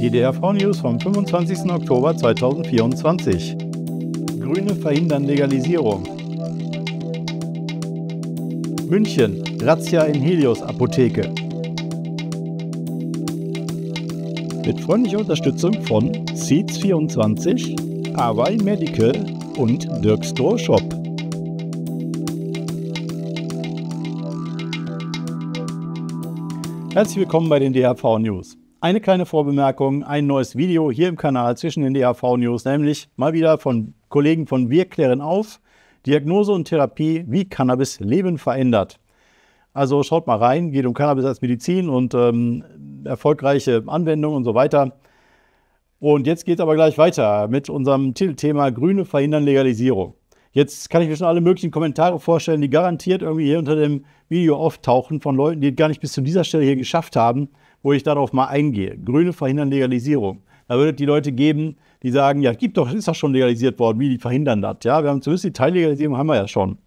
Die DRV-News vom 25. Oktober 2024. Grüne verhindern Legalisierung. München, Razzia in Helios Apotheke. Mit freundlicher Unterstützung von Seeds24, Hawaii Medical und Dirk Store Shop. Herzlich willkommen bei den DHV News. Eine kleine Vorbemerkung, ein neues Video hier im Kanal zwischen den DHV News, nämlich mal wieder von Kollegen von Wir klären auf, Diagnose und Therapie, wie Cannabis Leben verändert. Also schaut mal rein, geht um Cannabis als Medizin und ähm, erfolgreiche Anwendung und so weiter. Und jetzt geht es aber gleich weiter mit unserem Titelthema Grüne verhindern Legalisierung. Jetzt kann ich mir schon alle möglichen Kommentare vorstellen, die garantiert irgendwie hier unter dem Video auftauchen von Leuten, die es gar nicht bis zu dieser Stelle hier geschafft haben, wo ich darauf mal eingehe. Grüne verhindern Legalisierung. Da würde es die Leute geben, die sagen, ja, gibt doch, ist doch schon legalisiert worden, wie die verhindern das. Ja, wir haben zumindest die Teillegalisierung haben wir ja schon.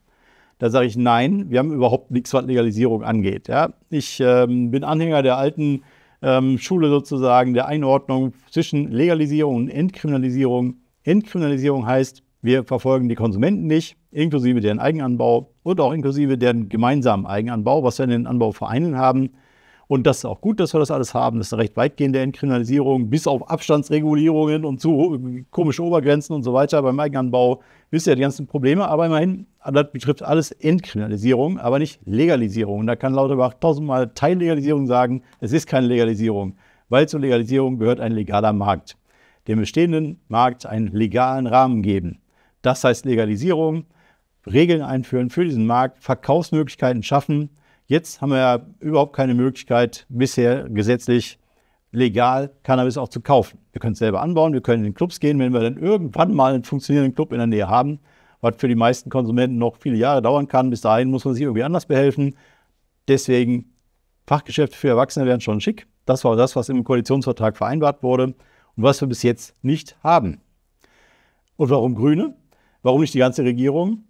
Da sage ich nein, wir haben überhaupt nichts, was Legalisierung angeht. Ja, ich ähm, bin Anhänger der alten ähm, Schule sozusagen, der Einordnung zwischen Legalisierung und Entkriminalisierung. Entkriminalisierung heißt, wir verfolgen die Konsumenten nicht, inklusive deren Eigenanbau und auch inklusive deren gemeinsamen Eigenanbau, was wir in den Anbauvereinen haben. Und das ist auch gut, dass wir das alles haben. Das ist eine recht weitgehende Entkriminalisierung, bis auf Abstandsregulierungen und zu komische Obergrenzen und so weiter beim Eigenanbau. Wisst ihr, die ganzen Probleme, aber immerhin, das betrifft alles Entkriminalisierung, aber nicht Legalisierung. Und da kann Lauterbach tausendmal Teillegalisierung sagen, es ist keine Legalisierung, weil zur Legalisierung gehört ein legaler Markt. Dem bestehenden Markt einen legalen Rahmen geben. Das heißt Legalisierung, Regeln einführen für diesen Markt, Verkaufsmöglichkeiten schaffen. Jetzt haben wir ja überhaupt keine Möglichkeit, bisher gesetzlich legal Cannabis auch zu kaufen. Wir können es selber anbauen, wir können in den Clubs gehen, wenn wir dann irgendwann mal einen funktionierenden Club in der Nähe haben, was für die meisten Konsumenten noch viele Jahre dauern kann. Bis dahin muss man sich irgendwie anders behelfen. Deswegen Fachgeschäfte für Erwachsene wären schon schick. Das war das, was im Koalitionsvertrag vereinbart wurde und was wir bis jetzt nicht haben. Und warum Grüne? Warum nicht die ganze Regierung?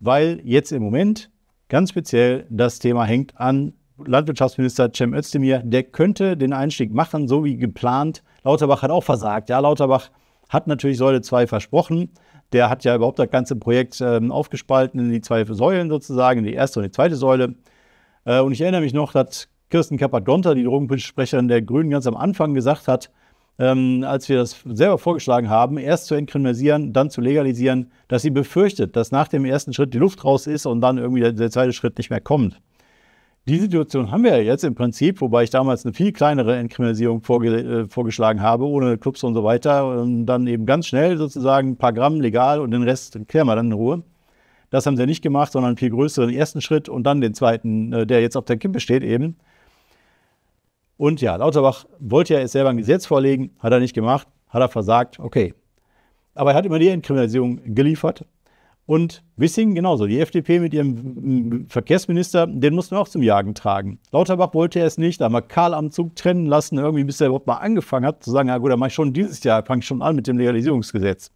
Weil jetzt im Moment ganz speziell das Thema hängt an Landwirtschaftsminister Cem Özdemir. Der könnte den Einstieg machen, so wie geplant. Lauterbach hat auch versagt. Ja, Lauterbach hat natürlich Säule 2 versprochen. Der hat ja überhaupt das ganze Projekt äh, aufgespalten in die zwei Säulen sozusagen, in die erste und die zweite Säule. Äh, und ich erinnere mich noch, dass Kirsten Kappert-Gonter, die Drogenpolitische Sprecherin der Grünen, ganz am Anfang gesagt hat, ähm, als wir das selber vorgeschlagen haben, erst zu entkriminalisieren, dann zu legalisieren, dass sie befürchtet, dass nach dem ersten Schritt die Luft raus ist und dann irgendwie der, der zweite Schritt nicht mehr kommt. Die Situation haben wir ja jetzt im Prinzip, wobei ich damals eine viel kleinere Entkriminalisierung vorge äh, vorgeschlagen habe, ohne Clubs und so weiter, und dann eben ganz schnell sozusagen ein paar Gramm legal und den Rest klären wir dann in Ruhe. Das haben sie nicht gemacht, sondern einen viel größeren ersten Schritt und dann den zweiten, äh, der jetzt auf der Kippe steht eben. Und ja, Lauterbach wollte ja jetzt selber ein Gesetz vorlegen, hat er nicht gemacht, hat er versagt, okay. Aber er hat immer die Entkriminalisierung geliefert. Und Wissing genauso, die FDP mit ihrem mm, Verkehrsminister, den mussten wir auch zum Jagen tragen. Lauterbach wollte es nicht, da haben wir Karl am Zug trennen lassen, irgendwie bis er überhaupt mal angefangen hat, zu sagen, ja gut, dann mache ich schon dieses Jahr, fange ich schon an mit dem Legalisierungsgesetz.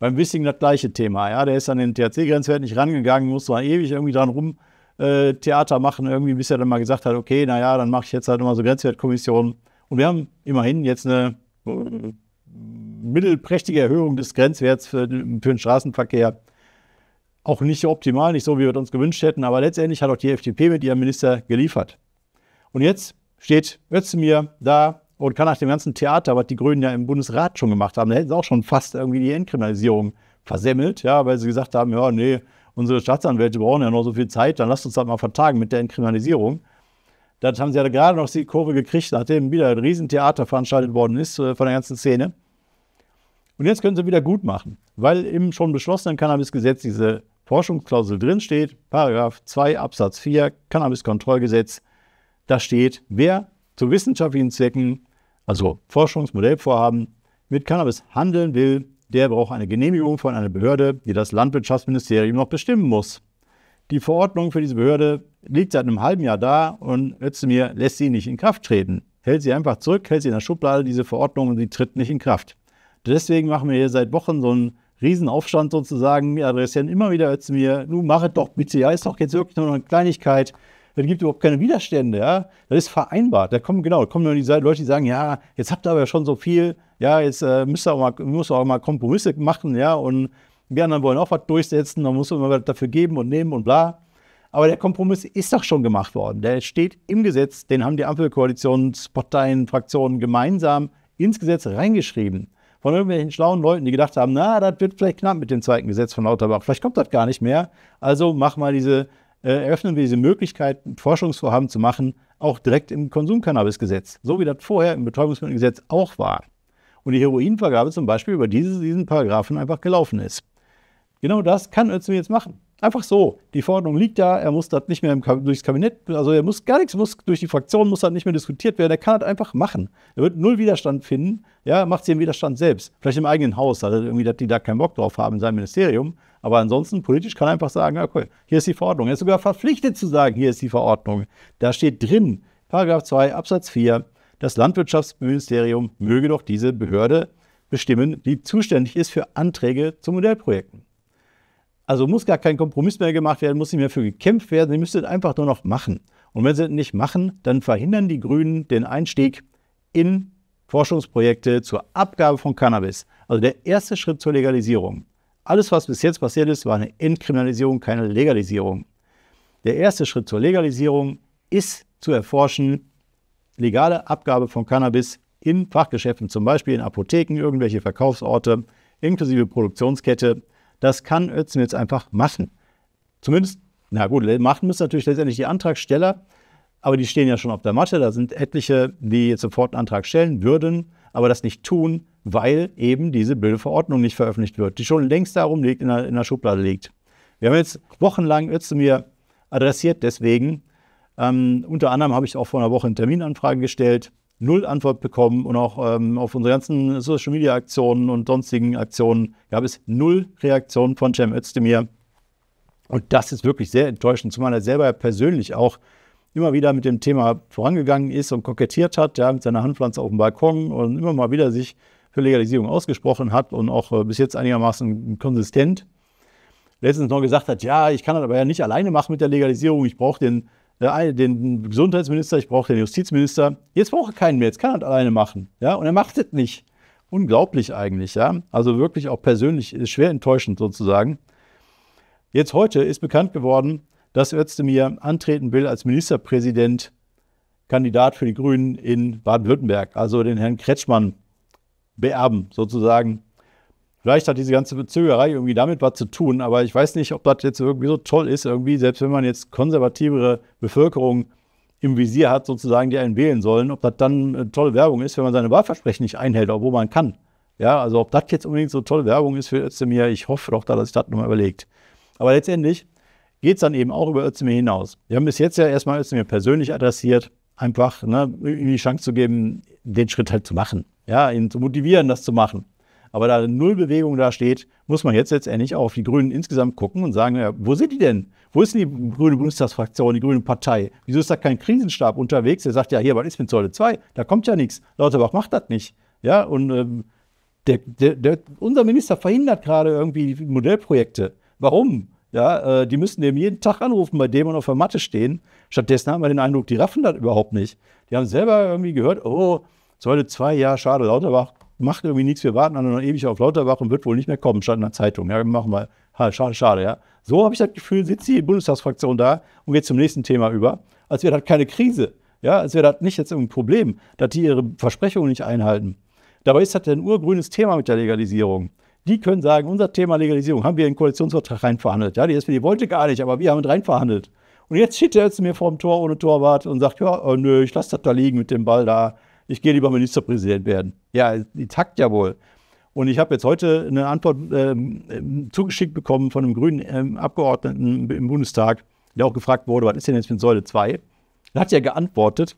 Beim Wissing das gleiche Thema, ja, der ist an den THC-Grenzwert nicht rangegangen, muss mal ewig irgendwie dran rum, äh, Theater machen, irgendwie, bis er dann mal gesagt hat, okay, naja, dann mache ich jetzt halt immer so Grenzwertkommissionen. Und wir haben immerhin jetzt eine äh, mittelprächtige Erhöhung des Grenzwerts für, für den Straßenverkehr. Auch nicht optimal, nicht so, wie wir uns gewünscht hätten, aber letztendlich hat auch die FDP mit ihrem Minister geliefert. Und jetzt steht Özdemir da und kann nach dem ganzen Theater, was die Grünen ja im Bundesrat schon gemacht haben, da hätten sie auch schon fast irgendwie die Entkriminalisierung versemmelt, ja, weil sie gesagt haben, ja, nee, unsere Staatsanwälte brauchen ja noch so viel Zeit, dann lasst uns das mal vertagen mit der Entkriminalisierung. Das haben sie ja gerade noch die Kurve gekriegt, nachdem wieder ein Riesentheater veranstaltet worden ist äh, von der ganzen Szene. Und jetzt können sie wieder gut machen, weil im schon beschlossenen Cannabisgesetz diese Forschungsklausel drinsteht, steht, Paragraph 2 Absatz 4 Cannabiskontrollgesetz. Da steht, wer zu wissenschaftlichen Zwecken, also Forschungsmodellvorhaben, mit Cannabis handeln will, der braucht eine Genehmigung von einer Behörde, die das Landwirtschaftsministerium noch bestimmen muss. Die Verordnung für diese Behörde liegt seit einem halben Jahr da und Özdemir lässt sie nicht in Kraft treten. Hält sie einfach zurück, hält sie in der Schublade, diese Verordnung, und sie tritt nicht in Kraft. Deswegen machen wir hier seit Wochen so einen Riesenaufstand sozusagen. Wir adressieren immer wieder Özdemir, nun mach es doch bitte, ja, ist doch jetzt wirklich nur noch eine Kleinigkeit das gibt überhaupt keine Widerstände, ja. Das ist vereinbart. Da kommen, genau, da kommen dann die Leute, die sagen, ja, jetzt habt ihr aber schon so viel, ja, jetzt äh, müsst ihr auch mal, müsst auch mal Kompromisse machen, ja, und die anderen wollen auch was durchsetzen, dann muss man was dafür geben und nehmen und bla. Aber der Kompromiss ist doch schon gemacht worden. Der steht im Gesetz, den haben die Ampelkoalitionsparteien, Fraktionen gemeinsam ins Gesetz reingeschrieben. Von irgendwelchen schlauen Leuten, die gedacht haben, na, das wird vielleicht knapp mit dem zweiten Gesetz von Lauterbach, vielleicht kommt das gar nicht mehr. Also mach mal diese äh, eröffnen wir diese Möglichkeit, Forschungsvorhaben zu machen, auch direkt im Konsumcannabisgesetz, so wie das vorher im Betäubungsmittelgesetz auch war. Und die Heroinvergabe zum Beispiel über diese, diesen Paragraphen einfach gelaufen ist. Genau das kann Özlem jetzt machen. Einfach so. Die Verordnung liegt da, er muss das nicht mehr durchs Kabinett, also er muss gar nichts, muss durch die Fraktion muss das nicht mehr diskutiert werden, er kann das einfach machen. Er wird null Widerstand finden, ja, macht sich den Widerstand selbst. Vielleicht im eigenen Haus, also irgendwie, dass die da keinen Bock drauf haben in seinem Ministerium. Aber ansonsten politisch kann er einfach sagen, okay, hier ist die Verordnung. Er ist sogar verpflichtet zu sagen, hier ist die Verordnung. Da steht drin, Paragraph 2 Absatz 4, das Landwirtschaftsministerium möge doch diese Behörde bestimmen, die zuständig ist für Anträge zu Modellprojekten. Also muss gar kein Kompromiss mehr gemacht werden, muss nicht mehr für gekämpft werden. Sie müssen es einfach nur noch machen. Und wenn sie es nicht machen, dann verhindern die Grünen den Einstieg in Forschungsprojekte zur Abgabe von Cannabis. Also der erste Schritt zur Legalisierung. Alles, was bis jetzt passiert ist, war eine Entkriminalisierung, keine Legalisierung. Der erste Schritt zur Legalisierung ist zu erforschen, legale Abgabe von Cannabis in Fachgeschäften, zum Beispiel in Apotheken, irgendwelche Verkaufsorte, inklusive Produktionskette. Das kann jetzt einfach machen. Zumindest, na gut, machen müssen natürlich letztendlich die Antragsteller, aber die stehen ja schon auf der Matte. Da sind etliche, die jetzt sofort einen Antrag stellen würden, aber das nicht tun, weil eben diese Bildeverordnung nicht veröffentlicht wird, die schon längst darum liegt, in der, in der Schublade liegt. Wir haben jetzt wochenlang Özdemir adressiert, deswegen. Ähm, unter anderem habe ich auch vor einer Woche eine Terminanfrage gestellt null Antwort bekommen und auch ähm, auf unsere ganzen Social Media Aktionen und sonstigen Aktionen gab es null Reaktionen von Cem Özdemir. Und das ist wirklich sehr enttäuschend, zumal er selber persönlich auch immer wieder mit dem Thema vorangegangen ist und kokettiert hat, ja, mit seiner Handpflanze auf dem Balkon und immer mal wieder sich für Legalisierung ausgesprochen hat und auch äh, bis jetzt einigermaßen konsistent letztens noch gesagt hat, ja, ich kann das aber ja nicht alleine machen mit der Legalisierung, ich brauche den den Gesundheitsminister, ich brauche den Justizminister. Jetzt brauche ich keinen mehr, jetzt kann er das alleine machen. Ja? Und er macht es nicht. Unglaublich eigentlich, ja. Also wirklich auch persönlich schwer enttäuschend sozusagen. Jetzt heute ist bekannt geworden, dass Özdemir antreten will als Ministerpräsident, Kandidat für die Grünen in Baden-Württemberg, also den Herrn Kretschmann beerben sozusagen. Vielleicht hat diese ganze Bezögerei irgendwie damit was zu tun, aber ich weiß nicht, ob das jetzt irgendwie so toll ist, irgendwie, selbst wenn man jetzt konservativere Bevölkerung im Visier hat, sozusagen, die einen wählen sollen, ob das dann eine äh, tolle Werbung ist, wenn man seine Wahlversprechen nicht einhält, obwohl man kann. Ja, also ob das jetzt unbedingt so tolle Werbung ist für Özdemir, ich hoffe doch, dass sich das nochmal überlegt. Aber letztendlich geht es dann eben auch über Özdemir hinaus. Wir haben bis jetzt ja erstmal Özdemir persönlich adressiert, einfach ne, ihm die Chance zu geben, den Schritt halt zu machen. Ja, ihn zu motivieren, das zu machen. Aber da null Bewegung da steht, muss man jetzt letztendlich auch auf die Grünen insgesamt gucken und sagen, ja, wo sind die denn? Wo ist denn die grüne Bundestagsfraktion, die grüne Partei? Wieso ist da kein Krisenstab unterwegs, der sagt, ja, hier, was ist mit Säule 2? Da kommt ja nichts. Lauterbach macht das nicht. Ja, und ähm, der, der, der, unser Minister verhindert gerade irgendwie Modellprojekte. Warum? Ja, äh, die müssen eben jeden Tag anrufen, bei dem man auf der Matte stehen. Stattdessen haben wir den Eindruck, die raffen das überhaupt nicht. Die haben selber irgendwie gehört, oh, Säule 2, ja, schade, Lauterbach, macht irgendwie nichts, wir warten alle noch ewig auf Lauterbach und wird wohl nicht mehr kommen, stand in der Zeitung. Ja, machen wir. Ha, schade, schade, ja. So habe ich das Gefühl, sitzt die Bundestagsfraktion da und geht zum nächsten Thema über, als wäre das keine Krise, ja, als wäre das nicht jetzt irgendein Problem, dass die ihre Versprechungen nicht einhalten. Dabei ist das ein urgrünes Thema mit der Legalisierung. Die können sagen, unser Thema Legalisierung haben wir in den Koalitionsvertrag reinverhandelt. Ja, die SPD wollte gar nicht, aber wir haben es reinverhandelt. Und jetzt steht der jetzt mir vor dem Tor ohne Torwart und sagt, ja, oh, nö, ich lasse das da liegen mit dem Ball da ich gehe lieber Ministerpräsident werden. Ja, die Takt ja wohl. Und ich habe jetzt heute eine Antwort ähm, zugeschickt bekommen von einem grünen ähm, Abgeordneten im Bundestag, der auch gefragt wurde, was ist denn jetzt mit Säule 2? Er hat ja geantwortet,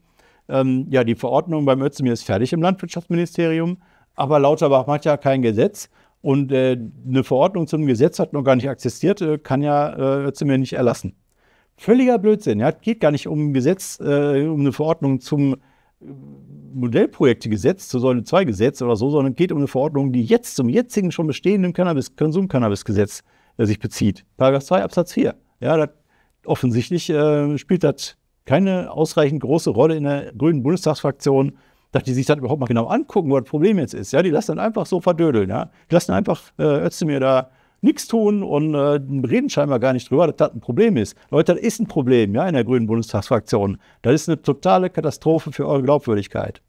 ähm, ja, die Verordnung beim Özdemir ist fertig im Landwirtschaftsministerium, aber Lauterbach macht ja kein Gesetz. Und äh, eine Verordnung zu einem Gesetz hat noch gar nicht existiert, äh, kann ja äh, Özdemir nicht erlassen. Völliger Blödsinn. Ja, geht gar nicht um ein Gesetz, äh, um eine Verordnung zum Modellprojekte Modellprojektegesetz, zu Säule 2 Gesetz oder so, sondern geht um eine Verordnung, die jetzt zum jetzigen schon bestehenden Cannabis Konsum-Cannabis-Gesetz äh, sich bezieht. Paragraph 2 Absatz 4. Ja, dat, offensichtlich äh, spielt das keine ausreichend große Rolle in der grünen Bundestagsfraktion, dass die sich das überhaupt mal genau angucken, wo das Problem jetzt ist. Ja, die lassen dann einfach so verdödeln. Ja? Die lassen einfach äh, Özdemir da nichts tun und äh, reden scheinbar gar nicht drüber, dass das ein Problem ist. Leute, das ist ein Problem ja, in der Grünen Bundestagsfraktion. Das ist eine totale Katastrophe für eure Glaubwürdigkeit.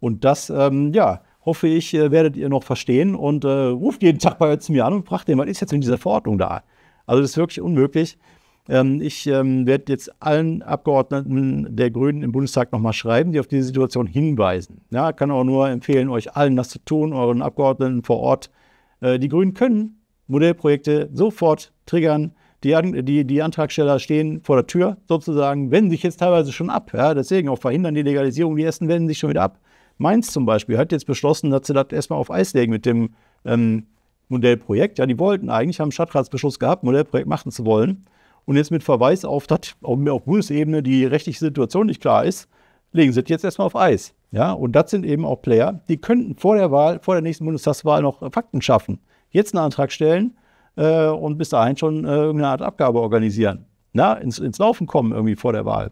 Und das, ähm, ja, hoffe ich, äh, werdet ihr noch verstehen und äh, ruft jeden Tag bei euch zu mir an und fragt den, was ist jetzt mit dieser Verordnung da? Also das ist wirklich unmöglich. Ähm, ich ähm, werde jetzt allen Abgeordneten der Grünen im Bundestag nochmal schreiben, die auf diese Situation hinweisen. Ja, kann auch nur empfehlen, euch allen das zu tun, euren Abgeordneten vor Ort. Äh, die Grünen können Modellprojekte sofort triggern. Die, die, die Antragsteller stehen vor der Tür sozusagen, wenden sich jetzt teilweise schon ab. Ja? Deswegen auch verhindern die Legalisierung, die ersten wenden sich schon wieder ab. Mainz zum Beispiel hat jetzt beschlossen, dass sie das erstmal auf Eis legen mit dem ähm, Modellprojekt. Ja, die wollten eigentlich, haben Stadtratsbeschluss gehabt, Modellprojekt machen zu wollen. Und jetzt mit Verweis auf das, auf, auf Bundesebene die rechtliche Situation nicht klar ist, legen sie das jetzt erstmal auf Eis. Ja, und das sind eben auch Player, die könnten vor der Wahl, vor der nächsten Bundestagswahl noch Fakten schaffen jetzt einen Antrag stellen äh, und bis dahin schon äh, irgendeine Art Abgabe organisieren. Na, ins, ins Laufen kommen irgendwie vor der Wahl.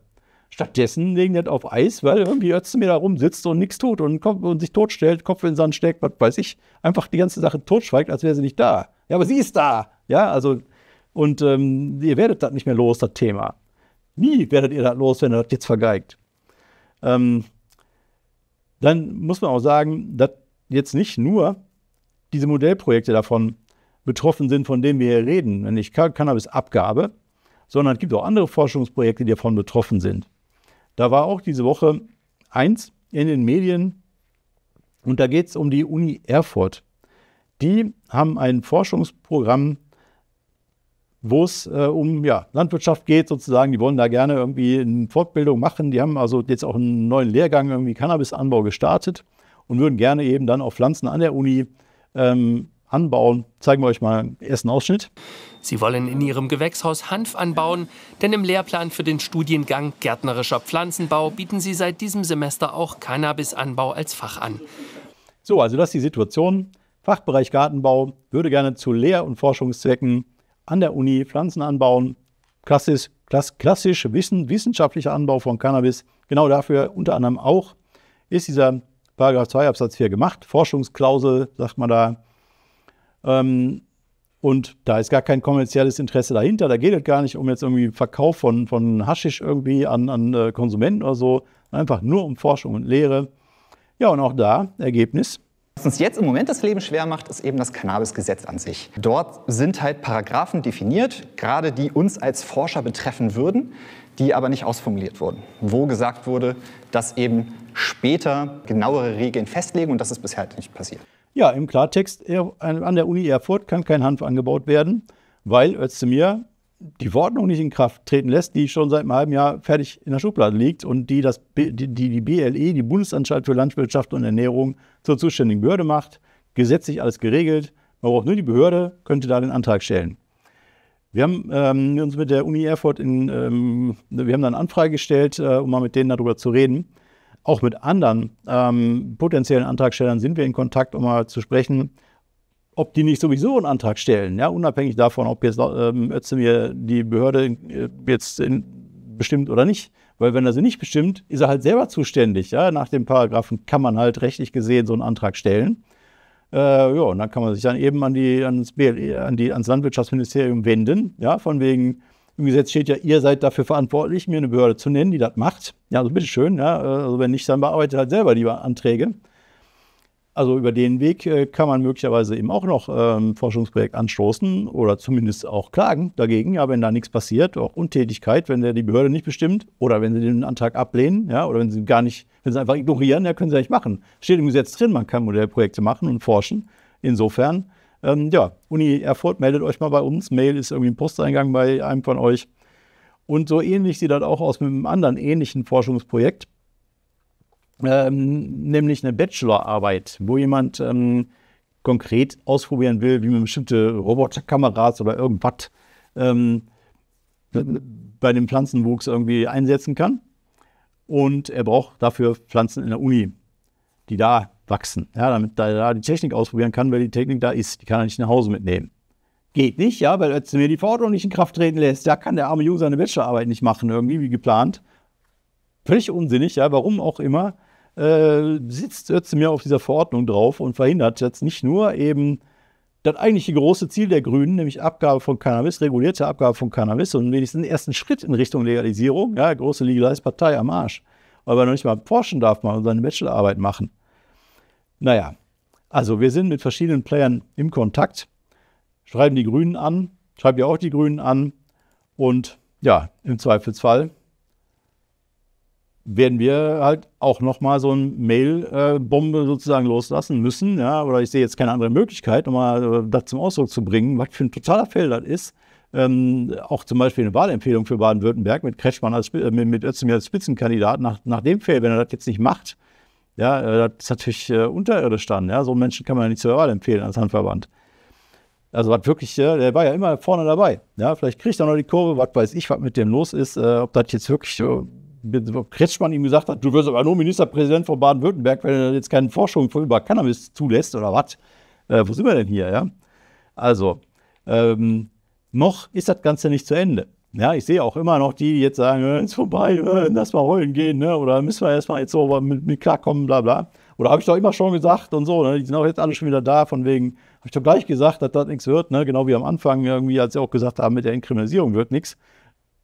Stattdessen legen das auf Eis, weil irgendwie Özdemir da rumsitzt und nichts tut und, und, sich totstellt, Kopf in den Sand steckt, was weiß ich, einfach die ganze Sache totschweigt, als wäre sie nicht da. Ja, aber sie ist da. Ja, also, und ähm, ihr werdet das nicht mehr los, das Thema. Nie werdet ihr das los, wenn ihr das jetzt vergeigt. Ähm, dann muss man auch sagen, dass jetzt nicht nur diese Modellprojekte davon betroffen sind, von denen wir hier reden, nicht Cannabisabgabe, sondern es gibt auch andere Forschungsprojekte, die davon betroffen sind. Da war auch diese Woche eins in den Medien und da geht es um die Uni Erfurt. Die haben ein Forschungsprogramm, wo es äh, um ja, Landwirtschaft geht sozusagen. Die wollen da gerne irgendwie eine Fortbildung machen. Die haben also jetzt auch einen neuen Lehrgang irgendwie Cannabisanbau gestartet und würden gerne eben dann auch Pflanzen an der Uni ähm, anbauen. Zeigen wir euch mal einen ersten Ausschnitt. Sie wollen in ihrem Gewächshaus Hanf anbauen, denn im Lehrplan für den Studiengang Gärtnerischer Pflanzenbau bieten sie seit diesem Semester auch Cannabisanbau als Fach an. So, also das ist die Situation. Fachbereich Gartenbau würde gerne zu Lehr- und Forschungszwecken an der Uni Pflanzen anbauen. Klassisch, klass, klassisch Wissen, wissenschaftlicher Anbau von Cannabis. Genau dafür unter anderem auch ist dieser Paragraph 2 Absatz 4 gemacht. Forschungsklausel, sagt man da. Ähm, und da ist gar kein kommerzielles Interesse dahinter. Da geht es gar nicht um jetzt irgendwie Verkauf von, von Haschisch irgendwie an, an äh, Konsumenten oder so. Einfach nur um Forschung und Lehre. Ja, und auch da Ergebnis. Was uns jetzt im Moment das Leben schwer macht, ist eben das Cannabisgesetz an sich. Dort sind halt Paragraphen definiert, gerade die uns als Forscher betreffen würden, die aber nicht ausformuliert wurden. Wo gesagt wurde, dass eben später genauere Regeln festlegen und das ist bisher halt nicht passiert. Ja, im Klartext, an der Uni Erfurt kann kein Hanf angebaut werden, weil Özdemir die Verordnung nicht in Kraft treten lässt, die schon seit einem halben Jahr fertig in der Schublade liegt und die das, die, die BLE, e, die Bundesanstalt für Landwirtschaft und Ernährung, zur zuständigen Behörde macht. Gesetzlich alles geregelt. Man braucht nur die Behörde, könnte da den Antrag stellen. Wir haben ähm, uns mit der Uni Erfurt in, ähm, wir haben da eine Anfrage gestellt, äh, um mal mit denen darüber zu reden. Auch mit anderen ähm, potenziellen Antragstellern sind wir in Kontakt, um mal zu sprechen, ob die nicht sowieso einen Antrag stellen, ja, unabhängig davon, ob jetzt ähm, Özdemir die Behörde äh, jetzt bestimmt oder nicht. Weil wenn er sie nicht bestimmt, ist er halt selber zuständig. Ja? Nach dem Paragraphen kann man halt rechtlich gesehen so einen Antrag stellen. Äh, ja, und dann kann man sich dann eben an die, ans, BLE, an die, ans Landwirtschaftsministerium wenden. Ja, von wegen, im Gesetz steht ja, ihr seid dafür verantwortlich, mir eine Behörde zu nennen, die das macht. Ja, also bitteschön. Ja, äh, also wenn nicht, dann bearbeitet halt selber die Anträge. Also über den Weg äh, kann man möglicherweise eben auch noch ein ähm, Forschungsprojekt anstoßen oder zumindest auch klagen dagegen, ja, wenn da nichts passiert, auch Untätigkeit, wenn der die Behörde nicht bestimmt oder wenn sie den Antrag ablehnen, ja, oder wenn sie gar nicht, wenn sie einfach ignorieren, ja, können sie ja nicht machen. Steht im Gesetz drin, man kann Modellprojekte machen und forschen. Insofern, ähm, ja, Uni Erfurt meldet euch mal bei uns. Mail ist irgendwie ein Posteingang bei einem von euch. Und so ähnlich sieht das auch aus mit einem anderen ähnlichen Forschungsprojekt ähm, nämlich eine Bachelorarbeit, wo jemand ähm, konkret ausprobieren will, wie man bestimmte Roboterkameras oder irgendwas ähm, bei dem Pflanzenwuchs irgendwie einsetzen kann. Und er braucht dafür Pflanzen in der Uni, die da wachsen, ja, damit er da die Technik ausprobieren kann, weil die Technik da ist. Die kann er nicht nach Hause mitnehmen. Geht nicht, ja, weil als mir die Verordnung nicht in Kraft treten lässt, da kann der arme User eine Bachelorarbeit nicht machen, irgendwie wie geplant. Völlig unsinnig, ja, warum auch immer. Äh, sitzt jetzt mir auf dieser Verordnung drauf und verhindert jetzt nicht nur eben das eigentliche große Ziel der Grünen, nämlich Abgabe von Cannabis, regulierte Abgabe von Cannabis und wenigstens den ersten Schritt in Richtung Legalisierung, ja, große Legalize-Partei am Arsch, weil man noch nicht mal forschen darf mal seine Bachelorarbeit machen. Naja, also wir sind mit verschiedenen Playern im Kontakt, schreiben die Grünen an, schreibt ja auch die Grünen an und ja, im Zweifelsfall werden wir halt auch nochmal so eine Mail-Bombe äh, sozusagen loslassen müssen. Ja? Oder ich sehe jetzt keine andere Möglichkeit, nochmal äh, das zum Ausdruck zu bringen, was für ein totaler Fehler das ist. Ähm, auch zum Beispiel eine Wahlempfehlung für Baden-Württemberg mit Kretschmann als, äh, mit Özdemir als Spitzenkandidat nach, nach dem Fehler, wenn er das jetzt nicht macht, ja, äh, das ist natürlich äh, unterirdisch dann. Ja? So einen Menschen kann man ja nicht zur Wahl empfehlen als Handverband. Also was wirklich, der war ja immer vorne dabei. Ja, vielleicht kriegt er noch die Kurve, was weiß ich, was mit dem los ist, ob das jetzt wirklich Kretschmann ihm gesagt hat, du wirst aber nur Ministerpräsident von Baden-Württemberg, wenn er jetzt keine Forschung über Cannabis zulässt oder was. Äh, wo sind wir denn hier? Ja? Also, ähm, noch ist das Ganze nicht zu Ende. Ja, ich sehe auch immer noch die, die jetzt sagen, äh, ist vorbei, äh, lass mal heulen gehen, ne? oder müssen wir erstmal jetzt so mit, mit klarkommen, bla bla. Oder habe ich doch immer schon gesagt und so, ne? die sind auch jetzt alle schon wieder da, von wegen, habe ich doch gleich gesagt, dass das nichts wird, ne? genau wie am Anfang irgendwie, als sie auch gesagt haben, mit der Inkriminalisierung wird nichts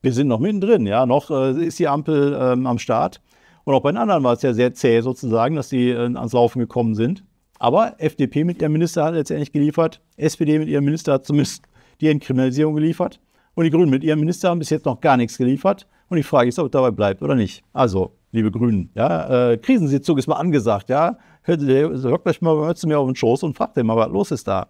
wir sind noch mittendrin, ja, noch äh, ist die Ampel ähm, am Start. Und auch bei den anderen war es ja sehr zäh sozusagen, dass sie äh, ans Laufen gekommen sind. Aber FDP mit ihrem Minister hat letztendlich geliefert, SPD mit ihrem Minister hat zumindest die Entkriminalisierung geliefert und die Grünen mit ihrem Minister haben bis jetzt noch gar nichts geliefert. Und die Frage ist, ob es dabei bleibt oder nicht. Also, liebe Grünen, ja, äh, Krisensitzung ist mal angesagt, ja. Hört, hört euch mal hört zu mir auf den Schoß und fragt den mal, was los ist da.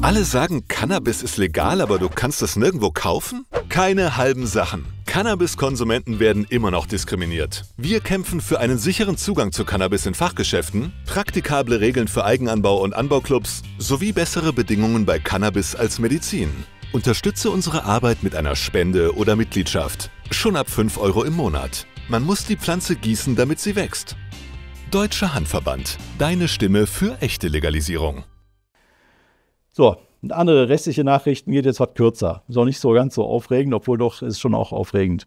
Alle sagen, Cannabis ist legal, aber du kannst es nirgendwo kaufen? Keine halben Sachen. Cannabiskonsumenten werden immer noch diskriminiert. Wir kämpfen für einen sicheren Zugang zu Cannabis in Fachgeschäften, praktikable Regeln für Eigenanbau und Anbauclubs sowie bessere Bedingungen bei Cannabis als Medizin. Unterstütze unsere Arbeit mit einer Spende oder Mitgliedschaft. Schon ab 5 Euro im Monat. Man muss die Pflanze gießen, damit sie wächst. Deutscher Handverband. Deine Stimme für echte Legalisierung. So, eine andere restliche Nachrichten geht jetzt was halt kürzer. Ist auch nicht so ganz so aufregend, obwohl doch ist schon auch aufregend.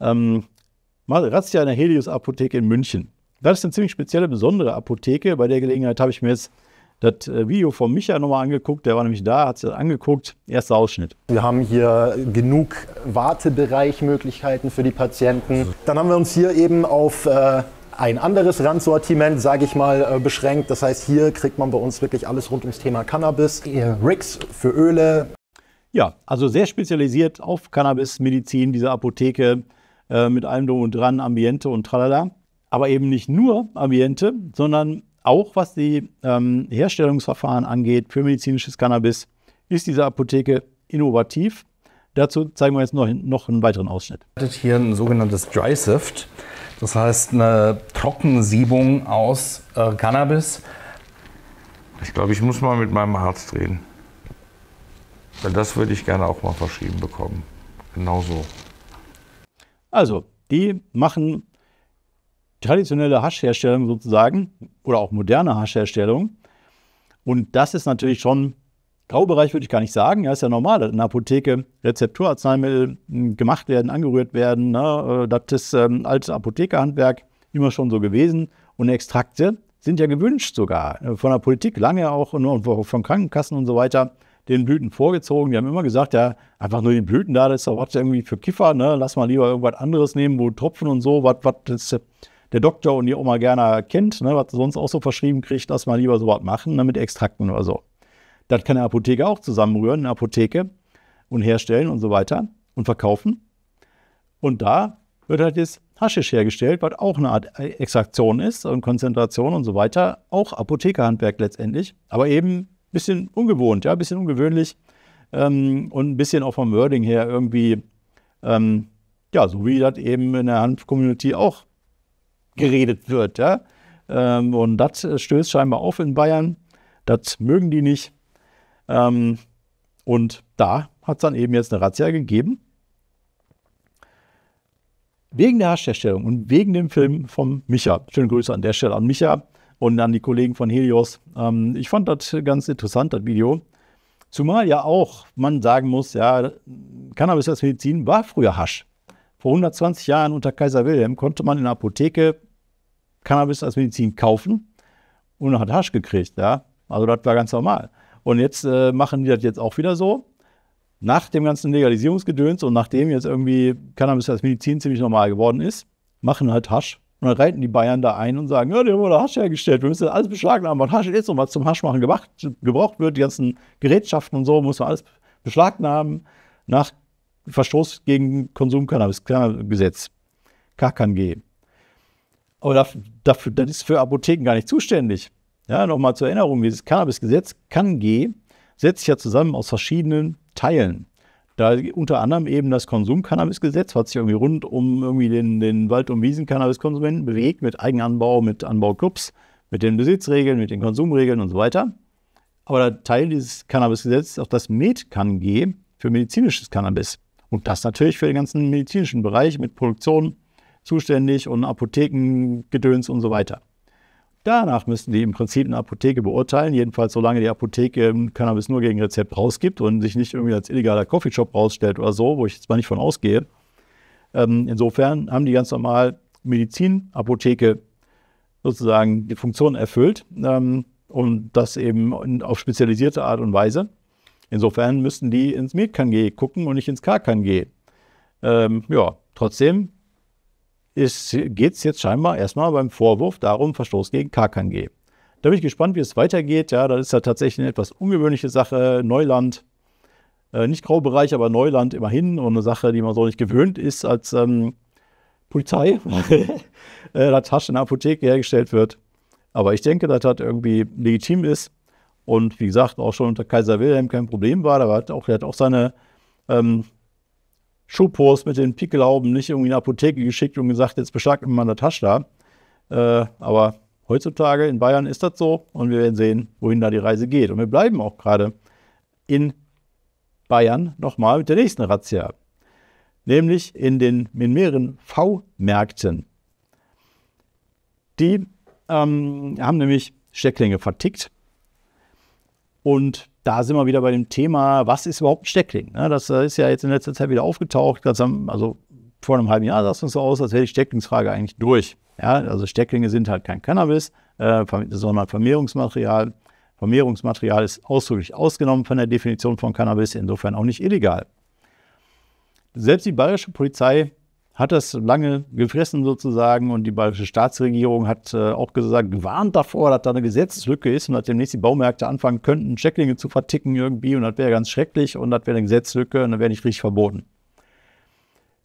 Ähm, Razzia in der Helios-Apotheke in München. Das ist eine ziemlich spezielle, besondere Apotheke. Bei der Gelegenheit habe ich mir jetzt das äh, Video von Micha nochmal angeguckt. Der war nämlich da, hat sich das angeguckt. Erster Ausschnitt. Wir haben hier genug Wartebereichmöglichkeiten für die Patienten. Dann haben wir uns hier eben auf äh, ein anderes Randsortiment, sage ich mal, äh, beschränkt. Das heißt, hier kriegt man bei uns wirklich alles rund ums Thema Cannabis, Rigs für Öle. Ja, also sehr spezialisiert auf Cannabis-Medizin, diese Apotheke äh, mit allem drum und dran, Ambiente und tralala. Aber eben nicht nur Ambiente, sondern auch was die ähm, Herstellungsverfahren angeht für medizinisches Cannabis, ist diese Apotheke innovativ. Dazu zeigen wir jetzt noch, noch einen weiteren Ausschnitt. Hier ein sogenanntes Dry Sift. Das heißt, eine Trockensiebung aus äh, Cannabis. Ich glaube, ich muss mal mit meinem Arzt reden. Weil das würde ich gerne auch mal verschrieben bekommen. Genau so. Also, die machen traditionelle Haschherstellung sozusagen oder auch moderne Haschherstellung. Und das ist natürlich schon Graubereich würde ich gar nicht sagen, ja, ist ja normal, dass in der Apotheke Rezepturarzneimittel hm, gemacht werden, angerührt werden. Ne? Das ist ähm, altes Apothekerhandwerk immer schon so gewesen. Und Extrakte sind ja gewünscht sogar äh, von der Politik, lange auch und von Krankenkassen und so weiter, den Blüten vorgezogen. Die haben immer gesagt, ja, einfach nur die Blüten da, das ist doch was irgendwie für Kiffer, ne? lass mal lieber irgendwas anderes nehmen, wo Tropfen und so, was, was äh, der Doktor und die Oma gerne kennt, ne? was sonst auch so verschrieben kriegt, lass mal lieber sowas machen, ne? mit Extrakten oder so. Das kann eine Apotheke auch zusammenrühren, eine Apotheke und herstellen und so weiter und verkaufen. Und da wird halt jetzt Haschisch hergestellt, was auch eine Art Extraktion ist und Konzentration und so weiter. Auch Apothekerhandwerk letztendlich, aber eben ein bisschen ungewohnt, ja, ein bisschen ungewöhnlich ähm, und ein bisschen auch vom Wording her irgendwie, ähm, ja, so wie das eben in der Hanf-Community auch geredet wird, ja. Ähm, und das stößt scheinbar auf in Bayern. Das mögen die nicht. Ähm, und da hat es dann eben jetzt eine Razzia gegeben. Wegen der Haschherstellung und wegen dem Film von Micha. Schöne Grüße an der Stelle an Micha und an die Kollegen von Helios. Ähm, ich fand das ganz interessant, das Video. Zumal ja auch man sagen muss, ja, Cannabis als Medizin war früher Hasch. Vor 120 Jahren unter Kaiser Wilhelm konnte man in der Apotheke Cannabis als Medizin kaufen und hat Hasch gekriegt. Ja? Also das war ganz normal. Und jetzt äh, machen die das jetzt auch wieder so. Nach dem ganzen Legalisierungsgedöns und nachdem jetzt irgendwie Cannabis als Medizin ziemlich normal geworden ist, machen halt Hasch. Und dann reiten die Bayern da ein und sagen, ja, die haben wir da Hasch hergestellt, wir müssen das alles beschlagnahmen, was Hasch ist und was zum Haschmachen gemacht, gebraucht wird, die ganzen Gerätschaften und so, muss man alles beschlagnahmen nach Verstoß gegen Konsum-Cannabis-Gesetz, KKNG. Aber dafür, dafür, das ist für Apotheken gar nicht zuständig. Ja, nochmal zur Erinnerung, dieses Cannabis-Gesetz, CanG, setzt sich ja zusammen aus verschiedenen Teilen. Da unter anderem eben das Konsum-Cannabis-Gesetz, was sich irgendwie rund um irgendwie den, den Wald- und Wiesen-Cannabis-Konsumenten bewegt, mit Eigenanbau, mit Anbauclubs, mit den Besitzregeln, mit den Konsumregeln und so weiter. Aber der Teil dieses Cannabis-Gesetzes ist auch das med MedCanG für medizinisches Cannabis. Und das natürlich für den ganzen medizinischen Bereich mit Produktion zuständig und Apotheken, Gedöns und so weiter. Danach müssten die im Prinzip eine Apotheke beurteilen, jedenfalls solange die Apotheke ähm, Cannabis nur gegen Rezept rausgibt und sich nicht irgendwie als illegaler Coffeeshop rausstellt oder so, wo ich jetzt mal nicht von ausgehe. Ähm, insofern haben die ganz normal Medizinapotheke sozusagen die Funktion erfüllt ähm, und das eben in, auf spezialisierte Art und Weise. Insofern müssten die ins MedKG gucken und nicht ins KKG. Ähm, ja, trotzdem geht es jetzt scheinbar erstmal beim Vorwurf darum, Verstoß gegen KKNG. Da bin ich gespannt, wie es weitergeht. Ja, das ist ja tatsächlich eine etwas ungewöhnliche Sache. Neuland, äh, nicht Graubereich, aber Neuland immerhin und eine Sache, die man so nicht gewöhnt ist als ähm, Polizei, äh, da Tasche in der Apotheke hergestellt wird. Aber ich denke, dass das irgendwie legitim ist. Und wie gesagt, auch schon unter Kaiser Wilhelm kein Problem war. Da hat auch, der hat auch seine ähm, Schuhpost mit den Pickelhauben nicht irgendwie in die Apotheke geschickt und gesagt, jetzt beschlagnahmt man das Tasche da. Äh, aber heutzutage in Bayern ist das so und wir werden sehen, wohin da die Reise geht. Und wir bleiben auch gerade in Bayern nochmal mit der nächsten Razzia, nämlich in den in mehreren V-Märkten. Die ähm, haben nämlich Stecklinge vertickt und da sind wir wieder bei dem Thema, was ist überhaupt ein Steckling? Ne? Das äh, ist ja jetzt in letzter Zeit wieder aufgetaucht. also vor einem halben Jahr sah es so aus, als wäre die Stecklingsfrage eigentlich durch. Ja, also Stecklinge sind halt kein Cannabis, äh, sondern Vermehrungsmaterial. Vermehrungsmaterial ist ausdrücklich ausgenommen von der Definition von Cannabis, insofern auch nicht illegal. Selbst die bayerische Polizei hat das lange gefressen sozusagen und die bayerische Staatsregierung hat äh, auch gesagt, gewarnt davor, dass da eine Gesetzeslücke ist und dass demnächst die Baumärkte anfangen könnten, Checklinge zu verticken irgendwie und das wäre ganz schrecklich und das wäre eine Gesetzeslücke und dann wäre nicht richtig verboten.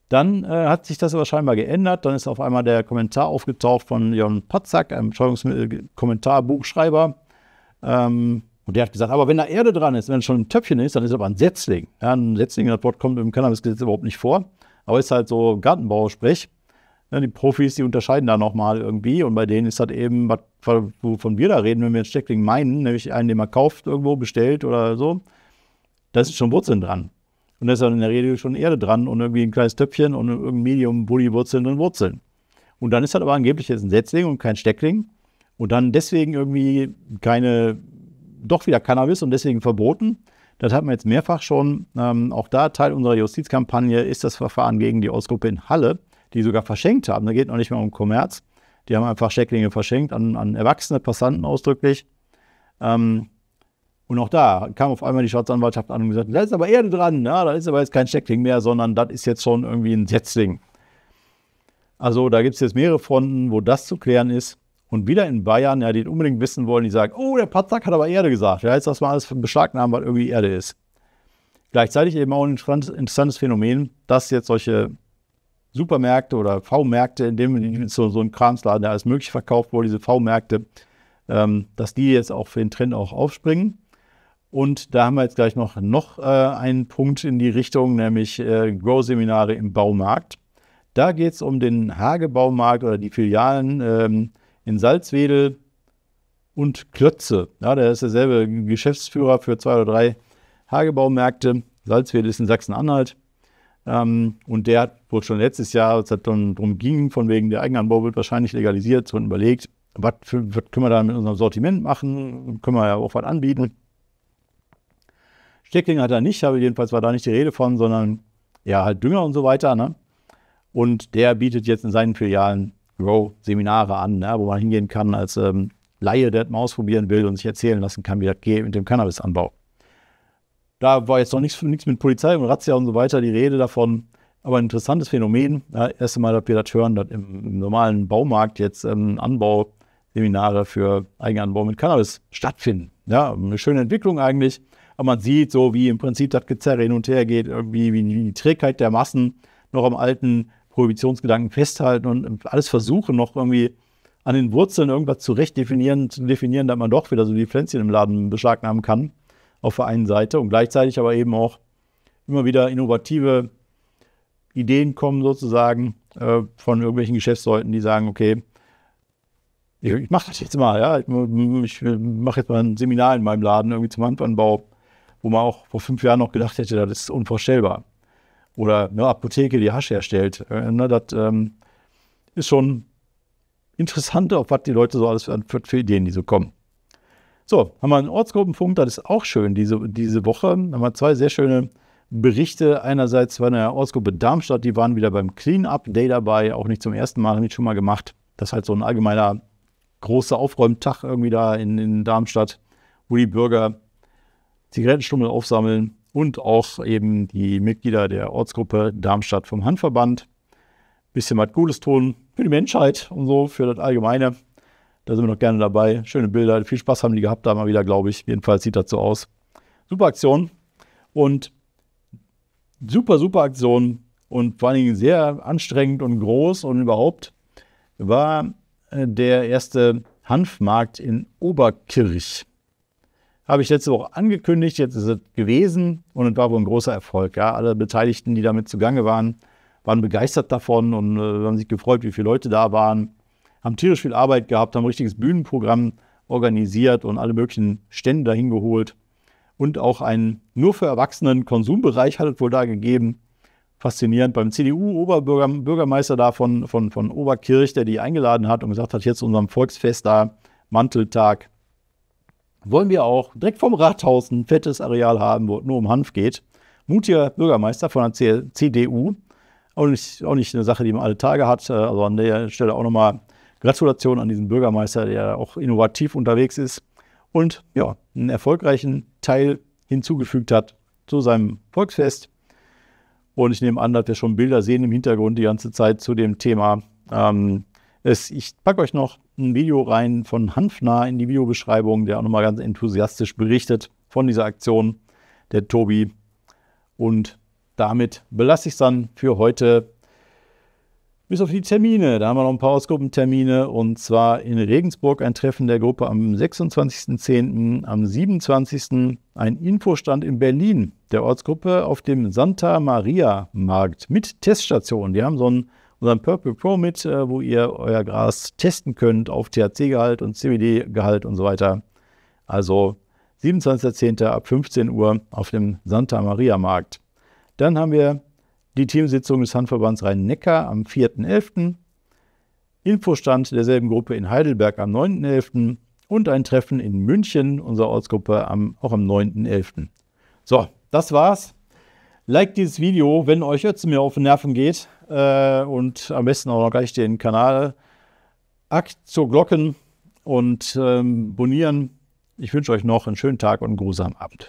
Dann äh, hat sich das aber scheinbar geändert. Dann ist auf einmal der Kommentar aufgetaucht von Jon Patzak, einem Steuerungskommentarbuchschreiber. Ähm, und der hat gesagt, aber wenn da Erde dran ist, wenn es schon ein Töpfchen ist, dann ist es aber ein Setzling. Ja, ein Setzling, das Wort kommt im Cannabisgesetz überhaupt nicht vor. Aber ist halt so Gartenbau, sprich. Ne, die Profis, die unterscheiden da nochmal irgendwie und bei denen ist das eben, was, wovon wir da reden, wenn wir einen Steckling meinen, nämlich einen, den man kauft, irgendwo bestellt oder so, da ist schon Wurzeln dran. Und da ist dann in der Regel schon Erde dran und irgendwie ein kleines Töpfchen und irgendein Medium, Bulli, Wurzeln und Wurzeln. Und dann ist das aber angeblich jetzt ein Setzling und kein Steckling und dann deswegen irgendwie keine, doch wieder Cannabis und deswegen verboten. Das hatten wir jetzt mehrfach schon. Ähm, auch da Teil unserer Justizkampagne ist das Verfahren gegen die Ostgruppe in Halle, die sogar verschenkt haben. Da geht noch nicht mehr um Kommerz. Die haben einfach Schecklinge verschenkt an, an erwachsene Passanten ausdrücklich. Ähm, und auch da kam auf einmal die Staatsanwaltschaft an und gesagt, da ist aber Erde dran, ja, ne? da ist aber jetzt kein Steckling mehr, sondern das ist jetzt schon irgendwie ein Setzling. Also da gibt es jetzt mehrere Fronten, wo das zu klären ist und wieder in Bayern ja den unbedingt wissen wollen, die sagen, oh, der Patzak hat aber Erde gesagt. Ja, jetzt lass mal alles beschlagnahmen, weil irgendwie Erde ist. Gleichzeitig eben auch ein interessantes Phänomen, dass jetzt solche Supermärkte oder V-Märkte, in dem so, so ein Kramsladen, der alles möglich verkauft wurde, diese V-Märkte, ähm, dass die jetzt auch für den Trend auch aufspringen. Und da haben wir jetzt gleich noch, noch äh, einen Punkt in die Richtung, nämlich äh, Grow-Seminare im Baumarkt. Da geht es um den Hage-Baumarkt oder die Filialen ähm, in Salzwedel und Klötze. Ja, der ist derselbe Geschäftsführer für zwei oder drei Hagebaumärkte. Salzwedel ist in Sachsen-Anhalt. Ähm, und der hat wohl schon letztes Jahr, als es dann darum ging, von wegen der Eigenanbau wird wahrscheinlich legalisiert, schon überlegt, was, für, was können wir da mit unserem Sortiment machen, können wir ja auch was anbieten. Steckling hat er nicht, aber jedenfalls war da nicht die Rede von, sondern ja, halt Dünger und so weiter. Ne? Und der bietet jetzt in seinen Filialen Grow-Seminare an, ne, wo man hingehen kann als ähm, Laie, der mal ausprobieren will und sich erzählen lassen kann, wie das geht mit dem Cannabisanbau. Da war jetzt noch nichts, nichts mit Polizei und Razzia und so weiter die Rede davon. Aber ein interessantes Phänomen. Ja, das erste dass wir das hören, dass im, im normalen Baumarkt jetzt ähm, Anbauseminare für Eigenanbau mit Cannabis stattfinden. Ja, eine schöne Entwicklung eigentlich. Aber man sieht so, wie im Prinzip das Gezerre hin und her geht, irgendwie wie die Trägheit der Massen noch am alten Prohibitionsgedanken festhalten und alles versuchen, noch irgendwie an den Wurzeln irgendwas zurecht definieren, zu definieren, damit man doch wieder so die Pflänzchen im Laden beschlagnahmen kann, auf der einen Seite und gleichzeitig aber eben auch immer wieder innovative Ideen kommen sozusagen äh, von irgendwelchen Geschäftsleuten, die sagen, okay, ich, ich mache das jetzt mal, ja, ich, ich mache jetzt mal ein Seminar in meinem Laden irgendwie zum Handpannbau, wo man auch vor fünf Jahren noch gedacht hätte, das ist unvorstellbar oder eine Apotheke, die Hasch herstellt. Äh, ne, das ähm, ist schon interessant, auf was die Leute so alles für, für Ideen, die so kommen. So, haben wir einen Ortsgruppenfunk, das ist auch schön diese, diese Woche. Haben wir zwei sehr schöne Berichte. Einerseits war eine Ortsgruppe Darmstadt, die waren wieder beim Cleanup Day dabei, auch nicht zum ersten Mal, haben die schon mal gemacht. Das ist halt so ein allgemeiner großer Aufräumtag irgendwie da in, in Darmstadt, wo die Bürger Zigarettenstummel aufsammeln, und auch eben die Mitglieder der Ortsgruppe Darmstadt vom Handverband. Bisschen was Gutes tun für die Menschheit und so, für das Allgemeine. Da sind wir noch gerne dabei. Schöne Bilder, viel Spaß haben die gehabt da mal wieder, glaube ich. Jedenfalls sieht das so aus. Super Aktion und super, super Aktion und vor allen Dingen sehr anstrengend und groß und überhaupt war äh, der erste Hanfmarkt in Oberkirch. Habe ich letzte Woche angekündigt, jetzt ist es gewesen und es war wohl ein großer Erfolg. Ja, alle Beteiligten, die damit zugange waren, waren begeistert davon und äh, haben sich gefreut, wie viele Leute da waren. Haben tierisch viel Arbeit gehabt, haben ein richtiges Bühnenprogramm organisiert und alle möglichen Stände dahin geholt. Und auch einen nur für Erwachsenen Konsumbereich hat es wohl da gegeben. Faszinierend beim CDU-Oberbürgermeister da von, von, von Oberkirch, der die eingeladen hat und gesagt hat, jetzt unserem Volksfest da, Manteltag, wollen wir auch direkt vom Rathaus ein fettes Areal haben, wo es nur um Hanf geht. Mutiger Bürgermeister von der CDU. Auch nicht, auch nicht eine Sache, die man alle Tage hat. Äh, also an der Stelle auch nochmal Gratulation an diesen Bürgermeister, der auch innovativ unterwegs ist und ja, einen erfolgreichen Teil hinzugefügt hat zu seinem Volksfest. Und ich nehme an, dass wir schon Bilder sehen im Hintergrund die ganze Zeit zu dem Thema. Ähm, ich packe euch noch ein Video rein von Hanfner in die Videobeschreibung, der auch nochmal ganz enthusiastisch berichtet von dieser Aktion, der Tobi. Und damit belasse ich es dann für heute. Bis auf die Termine. Da haben wir noch ein paar Ausgruppentermine. Und zwar in Regensburg ein Treffen der Gruppe am 26.10., am 27. ein Infostand in Berlin der Ortsgruppe auf dem Santa Maria Markt mit Teststation. Die haben so einen unseren Purple Pro mit, äh, wo ihr euer Gras testen könnt auf THC-Gehalt und CBD-Gehalt und so weiter. Also 27.10. ab 15 Uhr auf dem Santa Maria Markt. Dann haben wir die Teamsitzung des Handverbands Rhein-Neckar am 4.11. Infostand derselben Gruppe in Heidelberg am 9.11. und ein Treffen in München, unserer Ortsgruppe, am, auch am 9.11. So, das war's. Like dieses Video, wenn euch Ötze mir auf den Nerven geht äh, und am besten auch noch gleich den Kanal Akt zur Glocken und ähm, bonieren. Ich wünsche euch noch einen schönen Tag und einen grusamen Abend.